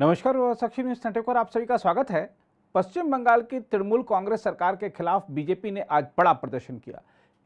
नमस्कार साक्षी news network पर आप सभी का स्वागत है पश्चिम बंगाल की तृणमूल कांग्रेस सरकार के खिलाफ बीजेपी ने आज बड़ा प्रदर्शन किया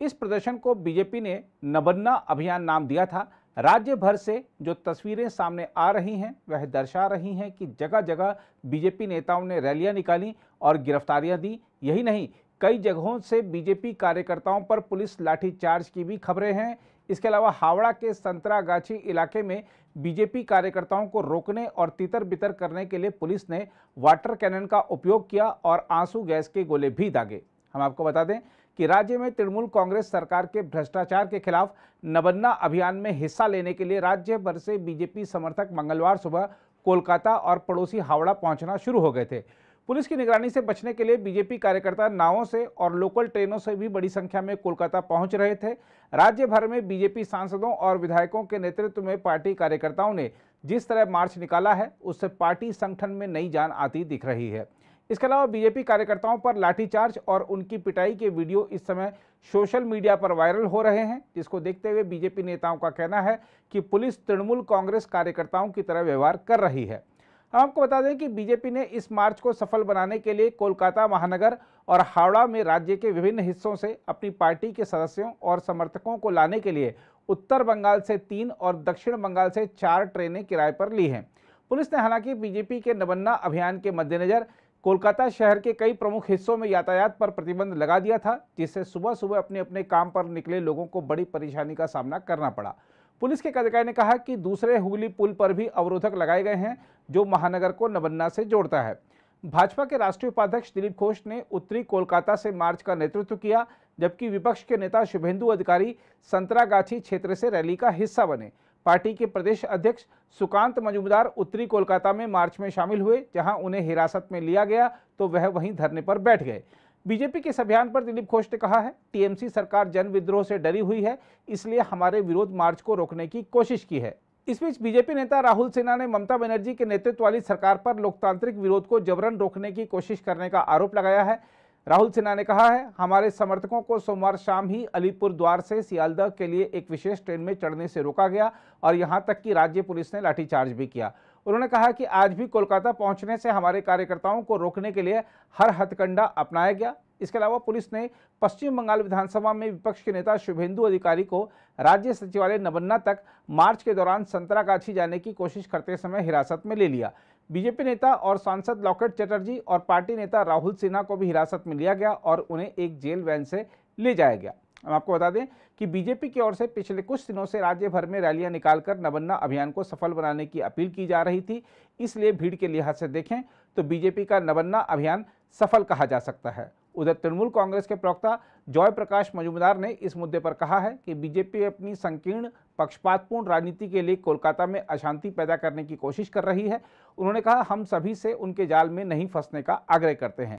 इस प्रदर्शन को बीजेपी ने नबन्ना अभियान नाम दिया था राज्य भर से जो तस्वीरें सामने आ रही हैं वह दर्शा रही हैं कि जगह जगह बीजेपी नेताओं ने रैलियां निकाली और गिरफ्तारियां दी यही नहीं कई जगहों से बीजेपी कार्यकर्ताओं पर पुलिस लाठीचार्ज की भी खबरें हैं इसके अलावा हावड़ा के संतरागाछी इलाके में बीजेपी कार्यकर्ताओं को रोकने और तितर बितर करने के लिए पुलिस ने वाटर कैनन का उपयोग किया और आंसू गैस के गोले भी दागे हम आपको बता दें कि राज्य में तृणमूल कांग्रेस सरकार के भ्रष्टाचार के खिलाफ नबन्ना अभियान में हिस्सा लेने के लिए राज्य भर से बीजेपी समर्थक मंगलवार सुबह कोलकाता और पड़ोसी हावड़ा पहुंचना शुरू हो गए थे पुलिस की निगरानी से बचने के लिए बीजेपी कार्यकर्ता नावों से और लोकल ट्रेनों से भी बड़ी संख्या में कोलकाता पहुंच रहे थे राज्य भर में बीजेपी सांसदों और विधायकों के नेतृत्व में पार्टी कार्यकर्ताओं ने जिस तरह मार्च निकाला है उससे पार्टी संगठन में नई जान आती दिख रही है इसके अलावा बीजेपी कार्यकर्ताओं पर लाठीचार्ज और उनकी पिटाई के वीडियो इस समय सोशल मीडिया पर वायरल हो रहे हैं जिसको देखते हुए बीजेपी नेताओं का कहना है कि पुलिस तृणमूल कांग्रेस कार्यकर्ताओं की तरह व्यवहार कर रही है हम आपको बता दें कि बीजेपी ने इस मार्च को सफल बनाने के लिए कोलकाता महानगर और हावड़ा में राज्य के विभिन्न हिस्सों से अपनी पार्टी के सदस्यों और समर्थकों को लाने के लिए उत्तर बंगाल से तीन और दक्षिण बंगाल से चार ट्रेनें किराए पर ली हैं पुलिस ने हालांकि बीजेपी के नबन्ना अभियान के मद्देनज़र कोलकाता शहर के कई प्रमुख हिस्सों में यातायात पर प्रतिबंध लगा दिया था जिससे सुबह सुबह अपने अपने काम पर निकले लोगों को बड़ी परेशानी का सामना करना पड़ा पुलिस के अधिकारी ने कहा कि दूसरे हुगली पुल पर भी अवरोधक लगाए गए हैं जो महानगर को नबन्ना से जोड़ता है भाजपा के राष्ट्रीय उपाध्यक्ष दिलीप घोष ने उत्तरी कोलकाता से मार्च का नेतृत्व किया जबकि विपक्ष के नेता शुभेंदु अधिकारी संतरागाछी क्षेत्र से रैली का हिस्सा बने पार्टी के प्रदेश अध्यक्ष सुकांत मजुमदार उत्तरी कोलकाता में मार्च में शामिल हुए जहां उन्हें हिरासत में लिया गया तो वह वहीं धरने पर बैठ गए बीजेपी के इस अभियान पर दिलीप घोष ने कहा है टीएमसी सरकार जन विद्रोह से डरी हुई है इसलिए हमारे विरोध मार्च को रोकने की कोशिश की है इस बीच बीजेपी नेता राहुल सिन्हा ने ममता बनर्जी के नेतृत्व वाली सरकार पर लोकतांत्रिक विरोध को जबरन रोकने की कोशिश करने का आरोप लगाया है राहुल सिन्हा ने कहा है हमारे समर्थकों को सोमवार शाम ही अलीपुर द्वार से सियालदह के लिए एक विशेष ट्रेन में चढ़ने से रोका गया और यहां तक कि राज्य पुलिस ने लाठीचार्ज भी किया उन्होंने कहा कि आज भी कोलकाता पहुंचने से हमारे कार्यकर्ताओं को रोकने के लिए हर हथकंडा अपनाया गया इसके अलावा पुलिस ने पश्चिम बंगाल विधानसभा में विपक्ष के नेता शुभेंदु अधिकारी को राज्य सचिवालय नबन्ना तक मार्च के दौरान संतरागाछी जाने की कोशिश करते समय हिरासत में ले लिया बीजेपी नेता और सांसद लॉकेट चटर्जी और पार्टी नेता राहुल सिन्हा को भी हिरासत में लिया गया और उन्हें एक जेल वैन से ले जाया गया हम आपको बता दें कि बीजेपी की ओर से पिछले कुछ दिनों से राज्य भर में रैलियां निकालकर नबन्ना अभियान को सफल बनाने की अपील की जा रही थी इसलिए भीड़ के लिहाज से देखें तो बीजेपी का नबन्ना अभियान सफल कहा जा सकता है उधर तृणमूल कांग्रेस के प्रवक्ता जॉय प्रकाश मजुमदार ने इस मुद्दे पर कहा है कि बीजेपी अपनी संकीर्ण पक्षपातपूर्ण राजनीति के लिए कोलकाता में अशांति पैदा करने की कोशिश कर रही है उन्होंने कहा हम सभी से उनके जाल में नहीं फंसने का आग्रह करते हैं